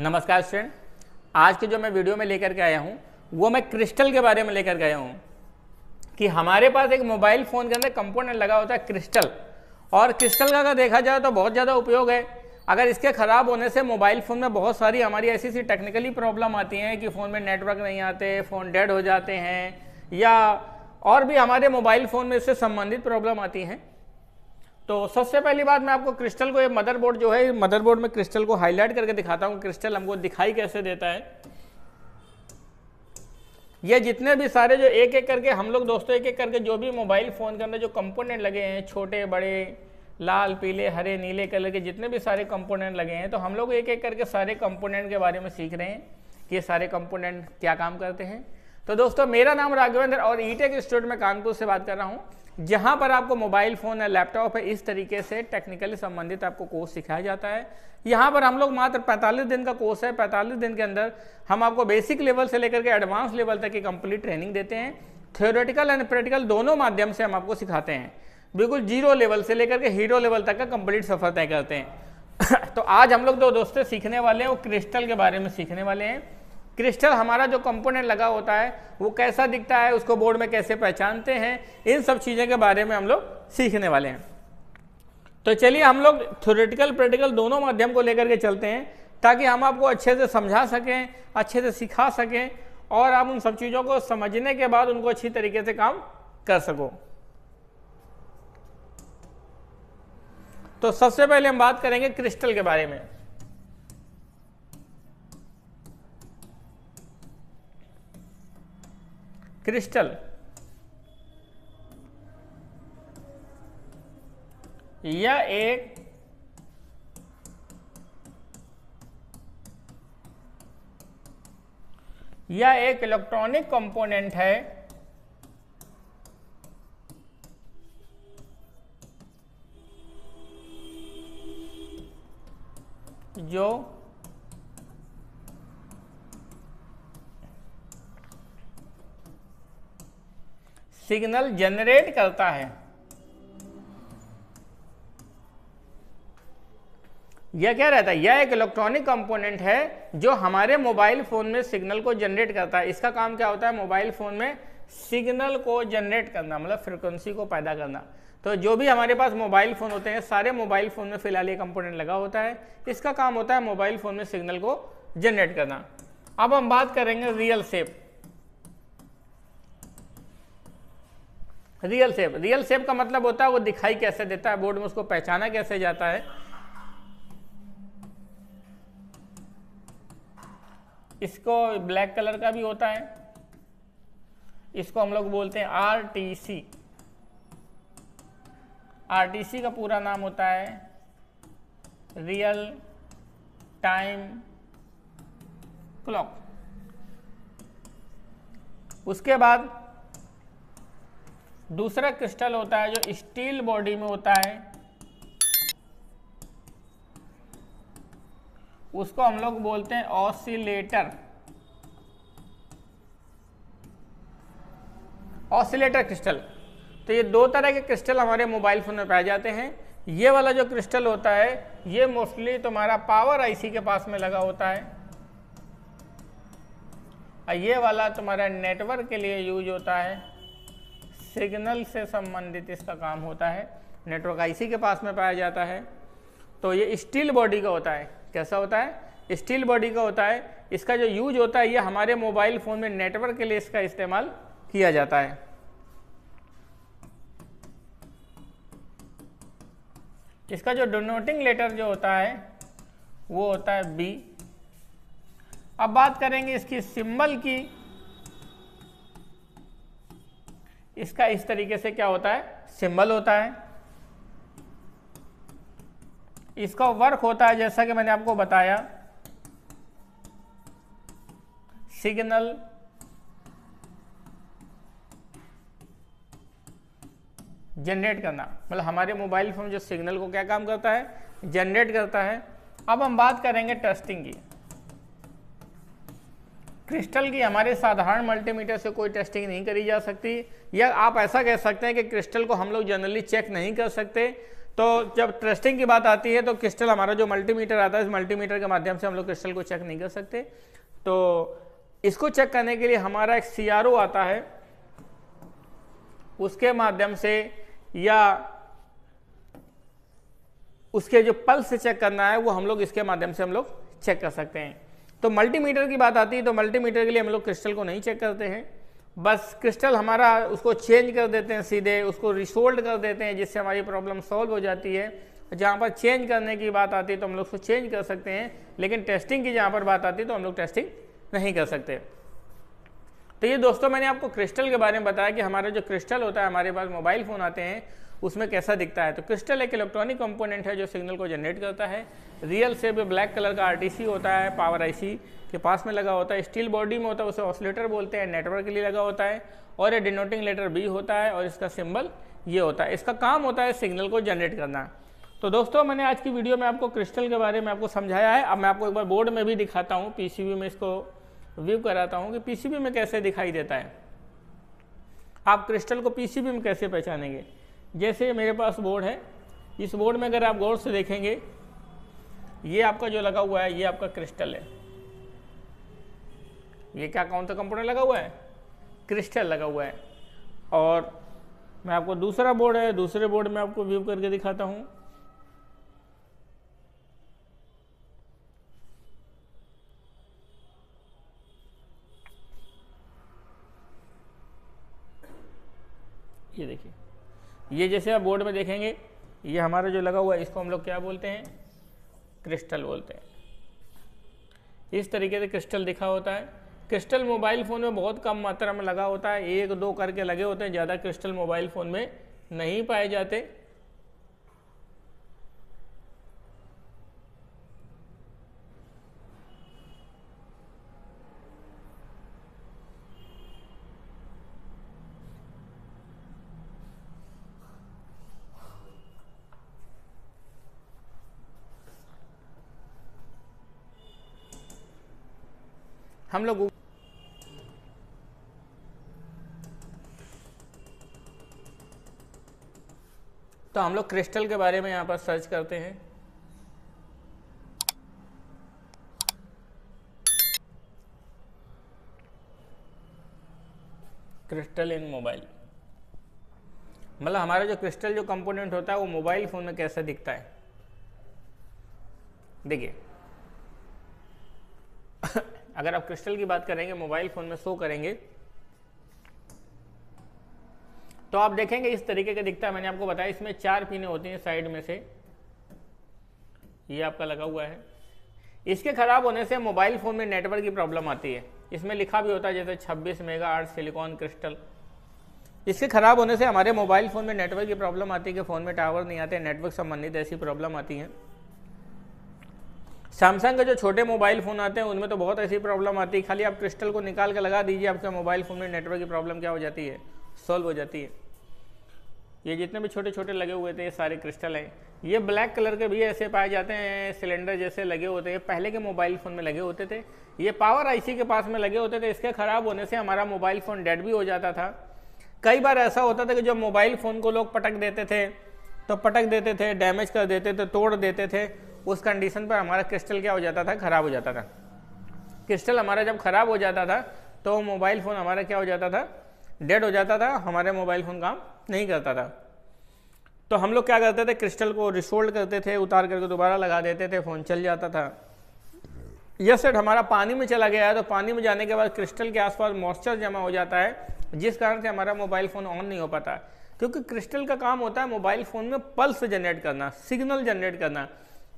नमस्कार स्टूडेंट आज के जो मैं वीडियो में लेकर के आया हूँ वो मैं क्रिस्टल के बारे में लेकर के आया हूँ कि हमारे पास एक मोबाइल फ़ोन के अंदर कंपोनेंट लगा होता है क्रिस्टल और क्रिस्टल का अगर देखा जाए तो बहुत ज़्यादा उपयोग है अगर इसके ख़राब होने से मोबाइल फ़ोन में बहुत सारी हमारी ऐसी ऐसी टेक्निकली प्रॉब्लम आती हैं कि फ़ोन में नेटवर्क नहीं आते फ़ोन डेड हो जाते हैं या और भी हमारे मोबाइल फ़ोन में इससे संबंधित प्रॉब्लम आती हैं तो सबसे पहली बात मैं आपको क्रिस्टल को ये मदरबोर्ड जो है मदरबोर्ड में क्रिस्टल को हाईलाइट करके दिखाता हूँ क्रिस्टल हमको दिखाई कैसे देता है ये जितने भी सारे जो एक एक करके हम लोग दोस्तों एक एक करके जो भी मोबाइल फ़ोन के अंदर जो कंपोनेंट लगे हैं छोटे बड़े लाल पीले हरे नीले कलर के जितने भी सारे कंपोनेंट लगे हैं तो हम लोग एक एक करके सारे कंपोनेंट के बारे में सीख रहे हैं कि ये सारे कंपोनेंट क्या काम करते हैं तो दोस्तों मेरा नाम राघवेंद्र और ईटेक इंस्टीट्यूट में कानपुर से बात कर रहा हूँ जहाँ पर आपको मोबाइल फ़ोन है लैपटॉप है इस तरीके से टेक्निकली संबंधित आपको कोर्स सिखाया जाता है यहाँ पर हम लोग मात्र 45 दिन का कोर्स है 45 दिन के अंदर हम आपको बेसिक लेवल से लेकर के एडवांस लेवल तक की कंप्लीट ट्रेनिंग देते हैं थियोरेटिकल एंड प्रैक्टिकल दोनों माध्यम से हम आपको सिखाते हैं बिल्कुल जीरो लेवल से लेकर के हीरो लेवल तक का कंप्लीट सफर तय करते हैं तो आज हम लोग दो दोस्तों सीखने वाले हैं वो क्रिस्टल के बारे में सीखने वाले हैं क्रिस्टल हमारा जो कंपोनेंट लगा होता है वो कैसा दिखता है उसको बोर्ड में कैसे पहचानते हैं इन सब चीज़ों के बारे में हम लोग सीखने वाले हैं तो चलिए हम लोग थोरेटिकल प्रैक्टिकल दोनों माध्यम को लेकर के चलते हैं ताकि हम आपको अच्छे से समझा सकें अच्छे से सिखा सकें और आप उन सब चीज़ों को समझने के बाद उनको अच्छी तरीके से काम कर सको तो सबसे पहले हम बात करेंगे क्रिस्टल के बारे में क्रिस्टल यह एक यह एक इलेक्ट्रॉनिक कंपोनेंट है जो सिग्नल जनरेट करता है यह क्या रहता है यह एक इलेक्ट्रॉनिक कंपोनेंट है जो हमारे मोबाइल फोन में सिग्नल को जनरेट करता है इसका काम क्या होता है मोबाइल फोन में सिग्नल को जनरेट करना मतलब फ्रिक्वेंसी को पैदा करना तो जो भी हमारे पास मोबाइल फ़ोन होते हैं सारे मोबाइल फ़ोन में फिलहाल ये कंपोनेंट लगा होता है इसका काम होता है मोबाइल फ़ोन में सिग्नल को जनरेट करना अब हम बात करेंगे रियल सेप रियल सेप रियल सेप का मतलब होता है वो दिखाई कैसे देता है बोर्ड में उसको पहचाना कैसे जाता है इसको ब्लैक कलर का भी होता है इसको हम लोग बोलते हैं R T C R T C का पूरा नाम होता है रियल टाइम क्लॉक उसके बाद दूसरा क्रिस्टल होता है जो स्टील बॉडी में होता है उसको हम लोग बोलते हैं ऑसिलेटर ऑसिलेटर क्रिस्टल तो ये दो तरह के क्रिस्टल हमारे मोबाइल फ़ोन में पाए जाते हैं ये वाला जो क्रिस्टल होता है ये मोस्टली तुम्हारा पावर आईसी के पास में लगा होता है और ये वाला तुम्हारा नेटवर्क के लिए यूज होता है सिग्नल से संबंधित इसका काम होता है नेटवर्क आईसी के पास में पाया जाता है तो ये स्टील बॉडी का होता है कैसा होता है स्टील बॉडी का होता है इसका जो यूज होता है ये हमारे मोबाइल फ़ोन में नेटवर्क के लिए इसका इस्तेमाल किया जाता है इसका जो डोनोटिंग लेटर जो होता है वो होता है बी अब बात करेंगे इसकी सिंबल की इसका इस तरीके से क्या होता है सिंबल होता है इसका वर्क होता है जैसा कि मैंने आपको बताया सिग्नल जनरेट करना मतलब हमारे मोबाइल फोन जो सिग्नल को क्या काम करता है जनरेट करता है अब हम बात करेंगे टेस्टिंग की क्रिस्टल की हमारे साधारण मल्टीमीटर से कोई टेस्टिंग नहीं करी जा सकती या आप ऐसा कह सकते हैं कि क्रिस्टल को हम लोग जनरली चेक नहीं कर सकते तो जब टेस्टिंग की बात आती है तो क्रिस्टल हमारा जो मल्टीमीटर आता है इस मल्टीमीटर के माध्यम से हम लोग क्रिस्टल को चेक नहीं कर सकते तो इसको चेक करने के लिए हमारा एक सी आता है उसके माध्यम से या उसके जो पल्स चेक करना है वो हम लोग इसके माध्यम से हम लोग चेक कर सकते हैं तो मल्टीमीटर की बात आती है तो मल्टीमीटर के लिए हम लोग क्रिस्टल को नहीं चेक करते हैं बस क्रिस्टल हमारा उसको चेंज कर देते हैं सीधे उसको रिसोल्ड कर देते हैं जिससे हमारी प्रॉब्लम सॉल्व हो जाती है जहाँ पर चेंज करने की बात आती है तो हम लोग उसको चेंज कर सकते हैं लेकिन टेस्टिंग की जहाँ पर बात आती है तो हम लोग टेस्टिंग नहीं कर सकते तो ये दोस्तों मैंने आपको क्रिस्टल के बारे में बताया कि हमारा जो क्रिस्टल होता है हमारे पास मोबाइल फ़ोन आते हैं उसमें कैसा दिखता है तो क्रिस्टल एक इलेक्ट्रॉनिक कंपोनेंट है जो सिग्नल को जनरेट करता है रियल से भी ब्लैक कलर का आरटीसी होता है पावर आईसी के पास में लगा होता है स्टील बॉडी में होता है उसे ऑसिलेटर बोलते हैं नेटवर्क के लिए लगा होता है और ये डिनोटिंग लेटर बी होता है और इसका सिम्बल ये होता है इसका काम होता है सिग्नल को जनरेट करना तो दोस्तों मैंने आज की वीडियो में आपको क्रिस्टल के बारे में आपको समझाया है अब मैं आपको एक बार बोर्ड में भी दिखाता हूँ पी में इसको व्यू कराता हूँ कि पी में कैसे दिखाई देता है आप क्रिस्टल को पी में कैसे पहचानेंगे जैसे मेरे पास बोर्ड है इस बोर्ड में अगर आप गौर से देखेंगे ये आपका जो लगा हुआ है ये आपका क्रिस्टल है ये क्या कौन सा कंप्यूटर लगा हुआ है क्रिस्टल लगा हुआ है और मैं आपको दूसरा बोर्ड है दूसरे बोर्ड में आपको व्यू करके दिखाता हूँ ये देखिए ये जैसे आप बोर्ड में देखेंगे ये हमारा जो लगा हुआ है इसको हम लोग क्या बोलते हैं क्रिस्टल बोलते हैं इस तरीके से क्रिस्टल दिखा होता है क्रिस्टल मोबाइल फ़ोन में बहुत कम मात्रा में लगा होता है एक दो करके लगे होते हैं ज़्यादा क्रिस्टल मोबाइल फ़ोन में नहीं पाए जाते हम लोग तो हम लोग क्रिस्टल के बारे में यहां पर सर्च करते हैं क्रिस्टल इन मोबाइल मतलब हमारा जो क्रिस्टल जो कंपोनेंट होता है वो मोबाइल फ़ोन में कैसे दिखता है देखिए अगर आप क्रिस्टल की बात करेंगे मोबाइल फ़ोन में शो करेंगे तो आप देखेंगे इस तरीके का दिखता है मैंने आपको बताया इसमें चार पीने होती हैं साइड में से ये आपका लगा हुआ है इसके ख़राब होने से मोबाइल फ़ोन में नेटवर्क की प्रॉब्लम आती है इसमें लिखा भी होता है जैसे 26 मेगा आर्ट सिलिकॉन क्रिस्टल इसके ख़राब होने से हमारे मोबाइल फ़ोन में नेटवर्क की प्रॉब्लम आती है कि फ़ोन में टावर नहीं आते नेटवर्क संबंधित ऐसी प्रॉब्लम आती है सैमसंग के जो छोटे मोबाइल फ़ोन आते हैं उनमें तो बहुत ऐसी प्रॉब्लम आती है खाली आप क्रिस्टल को निकाल के लगा दीजिए आपके मोबाइल फ़ोन में नेटवर्क की प्रॉब्लम क्या हो जाती है सॉल्व हो जाती है ये जितने भी छोटे छोटे लगे हुए थे ये सारे क्रिस्टल हैं ये ब्लैक कलर के भी ऐसे पाए जाते हैं सिलेंडर जैसे लगे होते हैं पहले के मोबाइल फ़ोन में लगे होते थे ये पावर आईसी के पास में लगे होते थे इसके ख़राब होने से हमारा मोबाइल फ़ोन डेड भी हो जाता था कई बार ऐसा होता था कि जब मोबाइल फ़ोन को लोग पटक देते थे तो पटक देते थे डैमेज कर देते थे तोड़ देते थे उस कंडीशन पर हमारा क्रिस्टल क्या हो जाता था ख़राब हो जाता था क्रिस्टल हमारा जब ख़राब हो जाता था तो मोबाइल फ़ोन हमारा क्या हो जाता था डेड हो जाता था हमारे मोबाइल फ़ोन काम नहीं करता था तो हम लोग क्या करते थे क्रिस्टल को रिसोल्ड करते थे उतार करके दोबारा लगा देते थे फ़ोन चल जाता था यह सेट हमारा पानी में चला गया है तो पानी में जाने के बाद क्रिस्टल के आसपास मॉइस्चर जमा हो जाता है जिस कारण से हमारा मोबाइल फ़ोन ऑन नहीं हो पाता क्योंकि क्रिस्टल का काम होता है मोबाइल फ़ोन में पल्स जनरेट करना सिग्नल जनरेट करना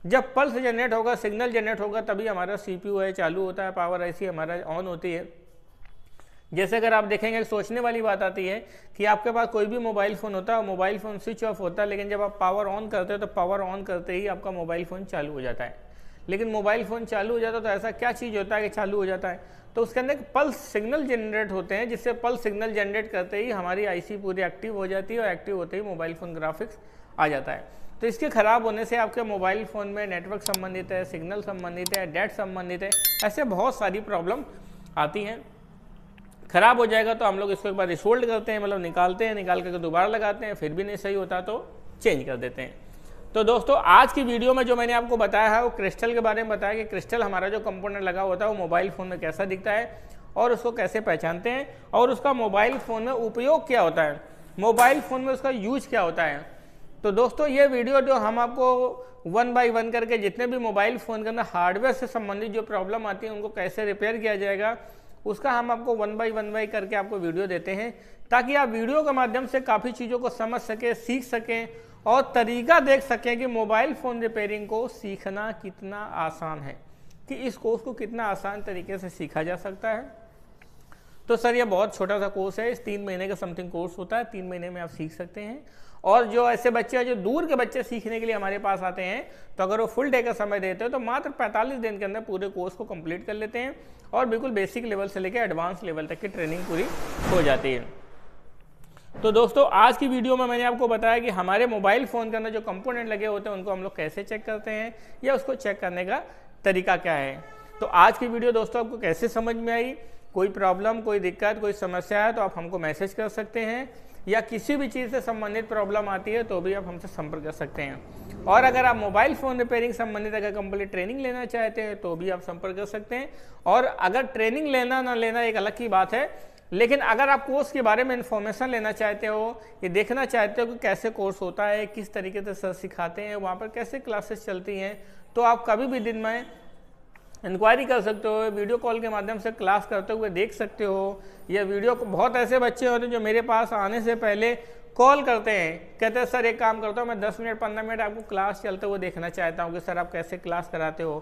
जब पल्स जनरेट होगा सिग्नल जनरेट होगा तभी हमारा सीपीयू है चालू होता है पावर ऐसी हमारा ऑन होती है जैसे अगर आप देखेंगे एक सोचने वाली बात आती है कि आपके पास कोई भी मोबाइल फ़ोन होता है मोबाइल फ़ोन स्विच ऑफ होता है लेकिन जब आप पावर ऑन करते हो तो पावर ऑन करते ही आपका मोबाइल फ़ोन चालू हो जाता है लेकिन मोबाइल फ़ोन चालू हो जाता है तो ऐसा क्या चीज़ होता है कि चालू हो जाता है तो उसके अंदर पल्स सिग्नल जनरेट होते हैं जिससे पल्स सिग्नल जनरेट करते ही हमारी आईसी पूरी एक्टिव हो जाती है और एक्टिव होते ही मोबाइल फ़ोन ग्राफिक्स आ जाता है तो इसके ख़राब होने से आपके मोबाइल फ़ोन में नेटवर्क संबंधित है सिग्नल संबंधित है डेट संबंधित है ऐसे बहुत सारी प्रॉब्लम आती हैं ख़राब हो जाएगा तो हम लोग इसको एक बार रिसोल्ड करते हैं मतलब निकालते हैं निकाल करके दोबारा लगाते हैं फिर भी नहीं सही होता तो चेंज कर देते हैं तो दोस्तों आज की वीडियो में जो मैंने आपको बताया है वो क्रिस्टल के बारे में बताया कि क्रिस्टल हमारा जो कंपोनेंट लगा होता है वो मोबाइल फ़ोन में कैसा दिखता है और उसको कैसे पहचानते हैं और उसका मोबाइल फ़ोन में उपयोग क्या होता है मोबाइल फ़ोन में उसका यूज क्या होता है तो दोस्तों ये वीडियो जो हम आपको वन बाय वन करके जितने भी मोबाइल फ़ोन के अंदर हार्डवेयर से संबंधित जो प्रॉब्लम आती है उनको कैसे रिपेयर किया जाएगा उसका हम आपको वन बाई वन बाई करके आपको वीडियो देते हैं ताकि आप वीडियो के माध्यम से काफ़ी चीज़ों को समझ सकें सीख सकें और तरीका देख सकें कि मोबाइल फ़ोन रिपेयरिंग को सीखना कितना आसान है कि इस कोर्स को कितना आसान तरीके से सीखा जा सकता है तो सर ये बहुत छोटा सा कोर्स है इस तीन महीने का समथिंग कोर्स होता है तीन महीने में आप सीख सकते हैं और जो ऐसे बच्चे हैं जो दूर के बच्चे सीखने के लिए हमारे पास आते हैं तो अगर वो फुल डे का समय देते हैं तो मात्र 45 दिन के अंदर पूरे कोर्स को कंप्लीट कर लेते हैं और बिल्कुल बेसिक लेवल से लेकर एडवांस लेवल तक की ट्रेनिंग पूरी हो जाती है तो दोस्तों आज की वीडियो में मैंने आपको बताया कि हमारे मोबाइल फ़ोन के अंदर जो कंपोनेंट लगे होते हैं उनको हम लोग कैसे चेक करते हैं या उसको चेक करने का तरीका क्या है तो आज की वीडियो दोस्तों आपको कैसे समझ में आई कोई प्रॉब्लम कोई दिक्कत कोई समस्या है तो आप हमको मैसेज कर सकते हैं या किसी भी चीज़ से संबंधित प्रॉब्लम आती है तो भी आप हमसे संपर्क कर सकते हैं और अगर आप मोबाइल फ़ोन रिपेयरिंग संबंधित अगर कंप्लीट ट्रेनिंग लेना चाहते हैं तो भी आप संपर्क कर सकते हैं और अगर ट्रेनिंग लेना ना लेना एक अलग की बात है लेकिन अगर आप कोर्स के बारे में इन्फॉर्मेशन लेना चाहते हो ये देखना चाहते हो कि कैसे कोर्स होता है किस तरीके से सर सिखाते हैं वहाँ पर कैसे क्लासेस चलती हैं तो आप कभी भी दिन में इंक्वायरी कर सकते हो वीडियो कॉल के माध्यम से क्लास करते हुए देख सकते हो या वीडियो बहुत ऐसे बच्चे होते हैं जो मेरे पास आने से पहले कॉल करते हैं कहते हैं सर एक काम करता हूँ मैं 10 मिनट 15 मिनट आपको क्लास चलते हुए देखना चाहता हूँ कि सर आप कैसे क्लास कराते हो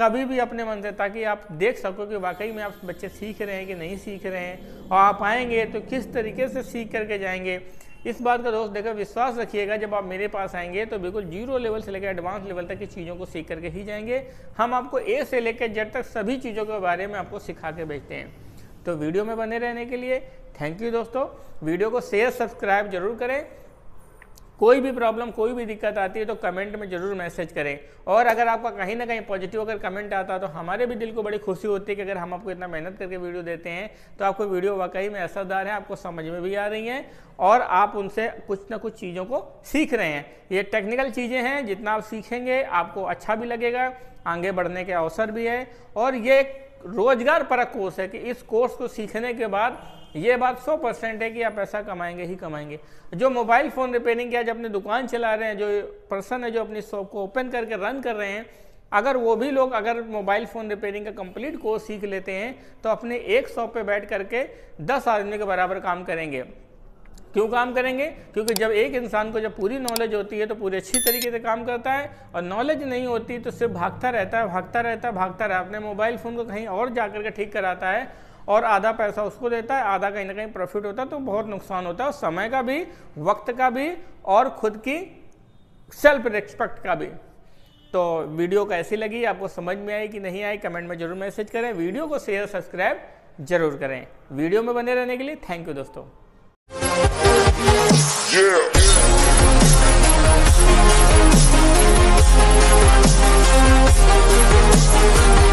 कभी भी अपने मन से ताकि आप देख सको कि वाकई में आप बच्चे सीख रहे हैं कि नहीं सीख रहे हैं और आप आएंगे तो किस तरीके से सीख करके जाएंगे इस बात का दोस्त देखकर विश्वास रखिएगा जब आप मेरे पास आएंगे तो बिल्कुल जीरो लेवल से लेकर एडवांस लेवल तक की चीज़ों को सीख करके ही जाएंगे हम आपको ए से लेकर जेड तक सभी चीज़ों के बारे में आपको सिखा के भेजते हैं तो वीडियो में बने रहने के लिए थैंक यू दोस्तों वीडियो को शेयर सब्सक्राइब जरूर करें कोई भी प्रॉब्लम कोई भी दिक्कत आती है तो कमेंट में ज़रूर मैसेज करें और अगर आपका कहीं ना कहीं पॉजिटिव अगर कमेंट आता है तो हमारे भी दिल को बड़ी खुशी होती है कि अगर हम आपको इतना मेहनत करके वीडियो देते हैं तो आपको वीडियो वाकई में असरदार है आपको समझ में भी आ रही हैं और आप उनसे कुछ ना कुछ चीज़ों को सीख रहे हैं ये टेक्निकल चीज़ें हैं जितना आप सीखेंगे आपको अच्छा भी लगेगा आगे बढ़ने के अवसर भी है और ये एक रोजगार परक कोर्स है कि इस कोर्स को सीखने के बाद ये बात 100 परसेंट है कि आप पैसा कमाएंगे ही कमाएंगे जो मोबाइल फ़ोन रिपेयरिंग की आज अपनी दुकान चला रहे हैं जो पर्सन है जो अपनी शॉप को ओपन करके रन कर रहे हैं अगर वो भी लोग अगर मोबाइल फ़ोन रिपेयरिंग का कंप्लीट कोर्स सीख लेते हैं तो अपने एक शॉप पर बैठ करके दस आदमी के बराबर काम करेंगे क्यों काम करेंगे क्योंकि जब एक इंसान को जब पूरी नॉलेज होती है तो पूरी अच्छी तरीके से काम करता है और नॉलेज नहीं होती तो सिर्फ भागता रहता है भागता रहता है भागता रहता है अपने मोबाइल फ़ोन को कहीं और जा के ठीक कराता है और आधा पैसा उसको देता है आधा कहीं ना कहीं प्रॉफिट होता है तो बहुत नुकसान होता है और समय का भी वक्त का भी और खुद की सेल्फ रिस्पेक्ट का भी तो वीडियो कैसी लगी आपको समझ में आई कि नहीं आई कमेंट में जरूर मैसेज करें वीडियो को शेयर सब्सक्राइब जरूर करें वीडियो में बने रहने के लिए थैंक यू दोस्तों yeah.